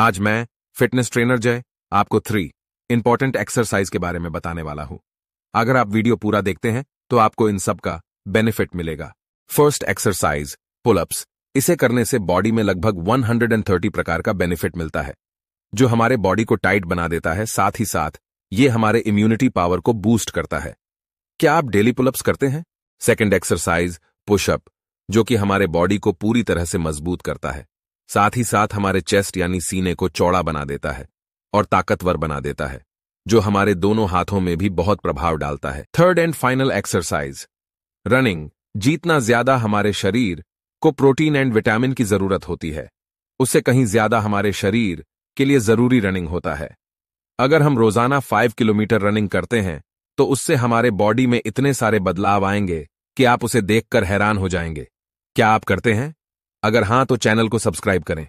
आज मैं fitness trainer जय आपको थ्री इंपॉर्टेंट एक्सरसाइज के बारे में बताने वाला हूं अगर आप वीडियो पूरा देखते हैं तो आपको इन सब का बेनिफिट मिलेगा फर्स्ट एक्सरसाइज पुलअप्स इसे करने से बॉडी में लगभग 130 प्रकार का बेनिफिट मिलता है जो हमारे बॉडी को टाइट बना देता है साथ ही साथ ये हमारे इम्यूनिटी पावर को बूस्ट करता है क्या आप डेली पुलअप्स करते हैं सेकेंड एक्सरसाइज पुशअप जो कि हमारे बॉडी को पूरी तरह से मजबूत करता है साथ ही साथ हमारे चेस्ट यानी सीने को चौड़ा बना देता है और ताकतवर बना देता है जो हमारे दोनों हाथों में भी बहुत प्रभाव डालता है third and final exercise running जीतना ज्यादा हमारे शरीर को प्रोटीन एंड विटामिन की जरूरत होती है उससे कहीं ज्यादा हमारे शरीर के लिए जरूरी रनिंग होता है अगर हम रोजाना फाइव किलोमीटर रनिंग करते हैं तो उससे हमारे बॉडी में इतने सारे बदलाव आएंगे कि आप उसे देखकर हैरान हो जाएंगे क्या आप करते हैं अगर हाँ तो चैनल को सब्सक्राइब करें